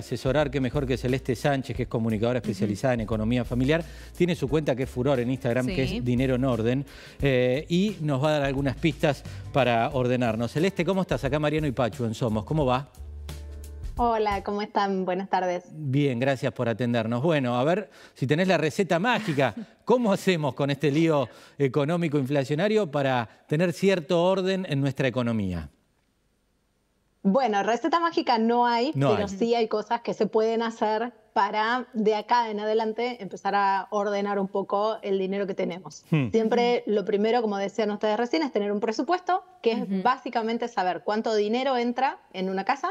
asesorar, qué mejor que Celeste Sánchez, que es comunicadora especializada en economía familiar. Tiene su cuenta que es Furor en Instagram, que es Dinero en Orden. Eh, y nos va a dar algunas pistas para ordenarnos. Celeste, ¿cómo estás? Acá Mariano y Pachu en Somos. ¿Cómo va? Hola, ¿cómo están? Buenas tardes. Bien, gracias por atendernos. Bueno, a ver si tenés la receta mágica. ¿Cómo hacemos con este lío económico inflacionario para tener cierto orden en nuestra economía? Bueno, receta mágica no hay, pero sí hay cosas que se pueden hacer para de acá en adelante empezar a ordenar un poco el dinero que tenemos. Hmm. Siempre lo primero, como decían ustedes recién, es tener un presupuesto, que es básicamente saber cuánto dinero entra en una casa,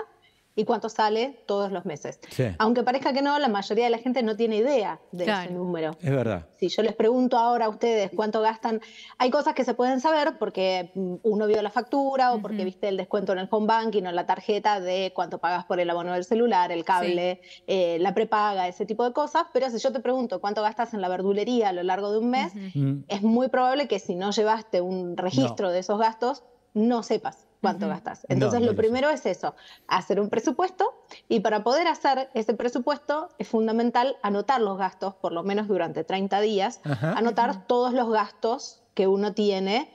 y cuánto sale todos los meses. Aunque parezca que no, la mayoría de la gente no tiene idea de ese número. Es verdad. Si yo les pregunto ahora a ustedes cuánto gastan, hay cosas que se pueden saber porque mm, uno vio la factura o porque viste el descuento en el home banking o en la tarjeta de cuánto pagas por el abono del celular, el cable, eh, la prepaga, ese tipo de cosas. Pero si yo te pregunto cuánto gastas en la verdulería a lo largo de un mes, mm. es muy probable que si no llevaste un registro de esos gastos, no sepas cuánto gastas. Entonces, lo primero es eso, hacer un presupuesto y para poder hacer ese presupuesto es fundamental anotar los gastos, por lo menos durante 30 días, anotar todos los gastos que uno tiene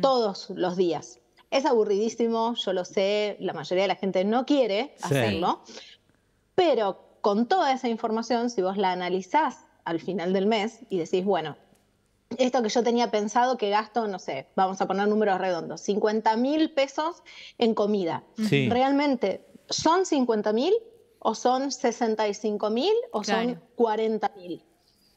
todos los días. Es aburridísimo, yo lo sé, la mayoría de la gente no quiere hacerlo, pero con toda esa información, si vos la analizás al final del mes y decís, bueno, esto que yo tenía pensado que gasto, no sé, vamos a poner números redondos, 50 mil pesos en comida. ¿Realmente son 50 mil o son 65 mil o son 40 mil?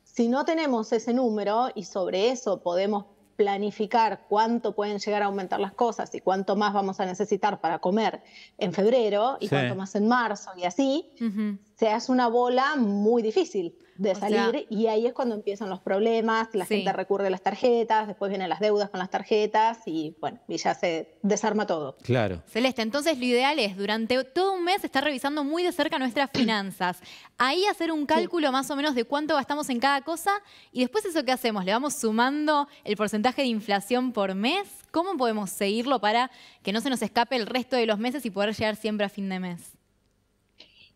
Si no tenemos ese número y sobre eso podemos planificar cuánto pueden llegar a aumentar las cosas y cuánto más vamos a necesitar para comer en febrero y cuánto más en marzo y así, se hace una bola muy difícil de salir y ahí es cuando empiezan los problemas, la gente recurre a las tarjetas, después vienen las deudas con las tarjetas y bueno, y ya se desarma todo. Claro. Celeste, entonces lo ideal es durante todo un mes estar revisando muy de cerca nuestras finanzas, ahí hacer un cálculo más o menos de cuánto gastamos en cada cosa y después eso que hacemos, le vamos sumando el porcentaje de inflación por mes, ¿cómo podemos seguirlo para que no se nos escape el resto de los meses y poder llegar siempre a fin de mes?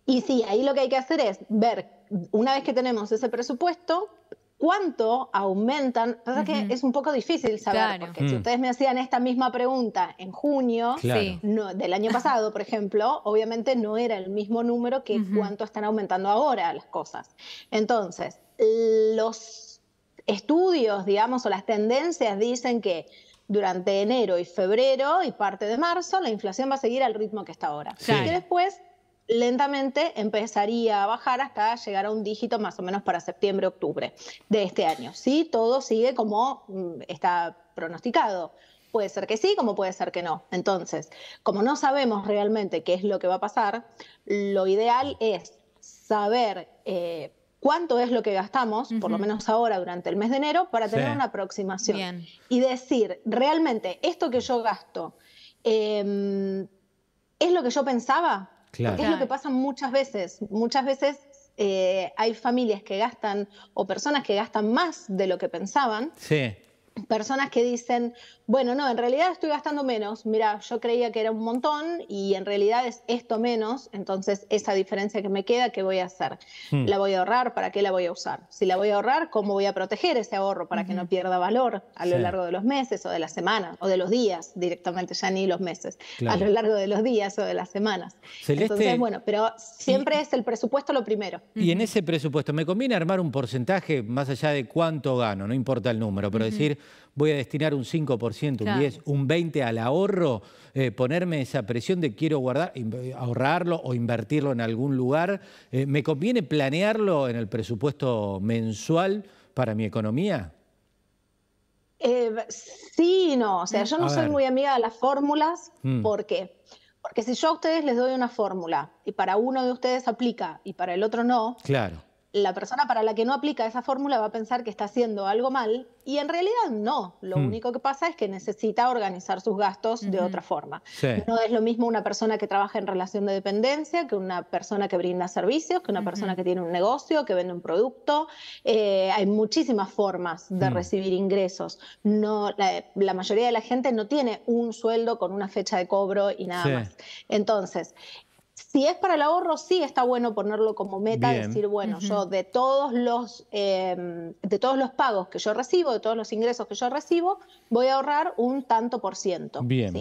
Y sí, ahí lo que hay que hacer es ver, una vez que tenemos ese presupuesto, cuánto aumentan. que pasa que es un poco difícil saber, porque si mm. ustedes me hacían esta misma pregunta en junio del año pasado, por ejemplo, obviamente no era el mismo número que cuánto están aumentando ahora las cosas. Entonces, los estudios, digamos, o las tendencias dicen que durante enero y febrero y parte de marzo la inflación va a seguir al ritmo que está ahora. Y después lentamente empezaría a bajar hasta llegar a un dígito más o menos para septiembre, octubre de este año. Si todo sigue como mm, está pronosticado. Puede ser que sí, como puede ser que no. Entonces, como no sabemos realmente qué es lo que va a pasar, lo ideal es saber eh, cuánto es lo que gastamos, por lo menos ahora durante el mes de enero, para tener una aproximación. Y decir, realmente, esto que yo gasto, em, ¿es lo que yo pensaba? Claro. es lo que pasa muchas veces. Muchas veces eh, hay familias que gastan o personas que gastan más de lo que pensaban. Sí. Personas que dicen, bueno, no, en realidad estoy gastando menos. Mira, yo creía que era un montón y en realidad es esto menos, entonces esa diferencia que me queda, ¿qué voy a hacer? Hmm. ¿La voy a ahorrar? ¿Para qué la voy a usar? Si la voy a ahorrar, ¿cómo voy a proteger ese ahorro para que no pierda valor a lo largo de los meses o de las semanas o de los días directamente, ya ni los meses, a lo largo de los días o de las semanas? entonces, bueno, pero siempre es el presupuesto lo primero. Y en ese presupuesto, ¿me conviene armar un porcentaje más allá de cuánto gano? No importa el número, pero decir, voy a destinar un 5% un 10%, un 20% al ahorro, eh, ponerme esa presión de quiero guardar, ahorrarlo o invertirlo en algún lugar, eh, ¿me conviene planearlo en el presupuesto mensual para mi economía? Eh, sí, no, o sea, mm. yo no soy muy amiga de las fórmulas, mm. ¿por qué? Porque si yo a ustedes les doy una fórmula y para uno de ustedes aplica y para el otro no, claro la persona para la que no aplica esa fórmula va a pensar que está haciendo algo mal y en realidad no. Lo hmm. único que pasa es que necesita organizar sus gastos de otra forma. No es lo mismo una persona que trabaja en relación de dependencia que una persona que brinda servicios, que una persona que tiene un negocio, que vende un producto. Eh, hay muchísimas formas de hmm. recibir ingresos. No, la, mayoría de la gente no tiene un sueldo con una fecha de cobro y nada más. Entonces, si es para el ahorro, sí está bueno ponerlo como meta, decir, bueno, yo de todos los em, de todos los pagos que yo recibo, de todos los ingresos que yo recibo, voy a ahorrar un tanto por ciento. Bien.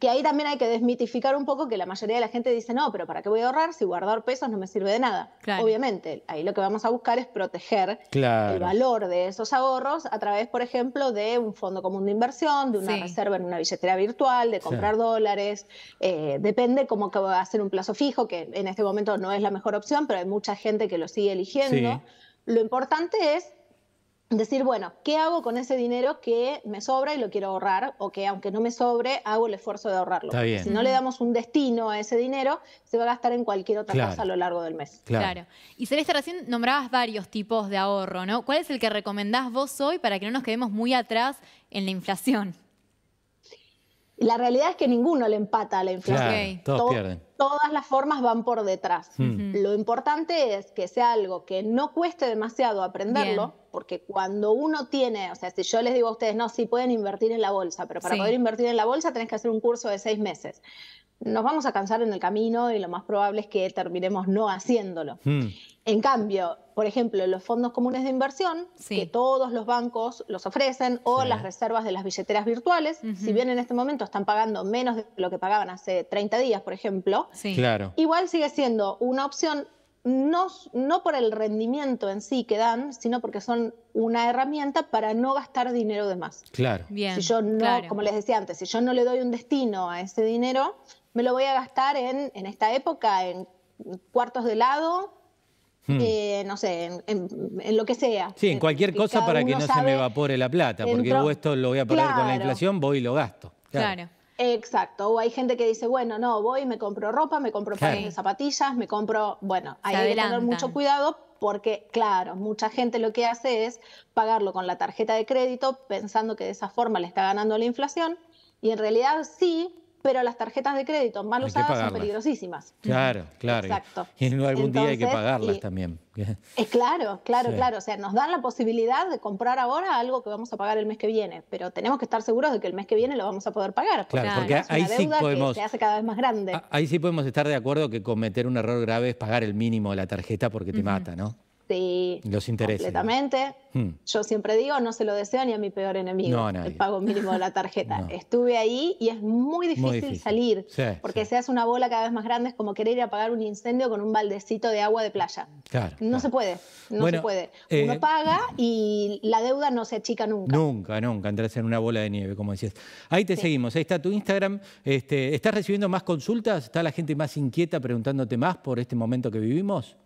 Que ahí también hay que desmitificar un poco que la mayoría de la gente dice, no, pero ¿para qué voy a ahorrar si guardar pesos no me sirve de nada? Obviamente, ahí lo que vamos a buscar es proteger el valor de esos ahorros a través, por ejemplo, de un fondo común de inversión, de una reserva en una billetera virtual, de comprar dólares. Eh, depende cómo que va a ser un plazo fijo, que en este momento no es la mejor opción, pero hay mucha gente que lo sigue eligiendo. Lo importante es decir, bueno, ¿qué hago con ese dinero que me sobra y lo quiero ahorrar? O que aunque no me sobre, hago el esfuerzo de ahorrarlo. Si no le damos un destino a ese dinero, se va a gastar en cualquier otra cosa a lo largo del mes. Claro. claro. Y Celeste, recién nombrabas varios tipos de ahorro, ¿no? ¿Cuál es el que recomendás vos hoy para que no nos quedemos muy atrás en la inflación? la realidad es que ninguno le empata a la inflación. Todas las formas van por detrás. Hmm. Lo importante es que sea algo que no cueste demasiado aprenderlo, porque cuando uno tiene, o sea, si yo les digo a ustedes, no, sí pueden invertir en la bolsa, pero para poder invertir en la bolsa tenés que hacer un curso de seis meses. Nos vamos a cansar en el camino y lo más probable es que terminemos no haciéndolo. Hmm. En cambio, por ejemplo, los fondos comunes de inversión, que todos los bancos los ofrecen, o las reservas de las billeteras virtuales, si bien en este momento están pagando menos de lo que pagaban hace 30 días, por ejemplo, igual sigue siendo una opción no, por el rendimiento en sí que dan, sino porque son una herramienta para no gastar dinero de más. Claro. Bien, si yo no, como les decía antes, si yo no le doy un destino a ese dinero, me lo voy a gastar en, en esta época en cuartos de lado. Hmm. Eh, no sé, en, lo que sea. Sí, en eh, cualquier cosa para que no se me evapore la plata, porque yo esto lo voy a pagar con la inflación, voy y lo gasto. Claro. Exacto, o hay gente que dice, bueno, no, voy, me compro ropa, me compro zapatillas, me compro, bueno, hay que tener mucho cuidado porque, claro, mucha gente lo que hace es pagarlo con la tarjeta de crédito pensando que de esa forma le está ganando la inflación y en realidad sí, pero las tarjetas de crédito mal usadas son peligrosísimas. Claro, claro. Exacto. Y algún día hay que pagarlas también. Es eh, claro, claro, claro. O sea, nos dan la posibilidad de comprar ahora algo que vamos a pagar el mes que viene, pero tenemos que estar seguros de que el mes que viene lo vamos a poder pagar. claro, porque ahí sí podemos. Que se hace cada vez más grande. Ahí sí podemos estar de acuerdo que cometer un error grave es pagar el mínimo de la tarjeta porque te mata, ¿no? Sí. Los intereses. Completamente. Hmm. Yo siempre digo, no se lo deseo ni a mi peor enemigo. el pago mínimo de la tarjeta. Estuve ahí y es muy difícil, salir. porque se hace una bola cada vez más grande, es como querer ir a apagar un incendio con un baldecito de agua de playa. no se puede, no se puede. Eh, Uno paga y la deuda no se achica nunca. Nunca, nunca. Entras en una bola de nieve, como decías. Ahí te seguimos, ahí está tu Instagram. Este, ¿Estás recibiendo más consultas? ¿Está la gente más inquieta preguntándote más por este momento que vivimos?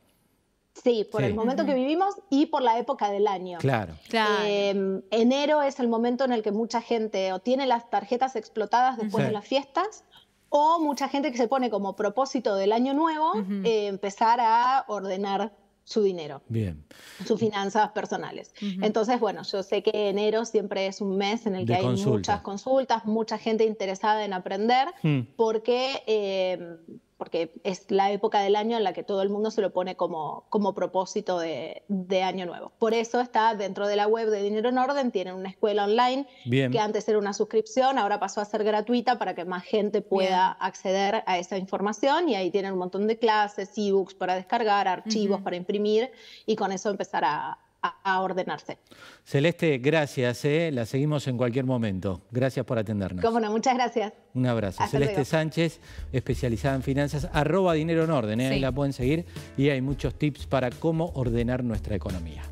Sí, por el momento que vivimos y por la época del año. Claro. Em, enero es el momento en el que mucha gente o tiene las tarjetas explotadas después de las fiestas o mucha gente que se pone como propósito del año nuevo eh, empezar a ordenar su dinero, Bien. sus finanzas personales. Entonces, bueno, yo sé que enero siempre es un mes en el que hay muchas consultas, mucha gente interesada en aprender, hmm. porque em, porque es la época del año en la que todo el mundo se lo pone como, como propósito de, año nuevo. Por eso está dentro de la web de Dinero en Orden, tienen una escuela online que antes era una suscripción, ahora pasó a ser gratuita para que más gente pueda acceder a esa información y ahí tienen un montón de clases, ebooks para descargar, archivos para imprimir y con eso empezar a, a, ordenarse. Celeste, gracias. Eh. La seguimos en cualquier momento. Gracias por atendernos. Como no, muchas gracias. Un abrazo. Celeste Sánchez, especializada en finanzas, arroba dinero en orden. Eh. Ahí la pueden seguir y hay muchos tips para cómo ordenar nuestra economía.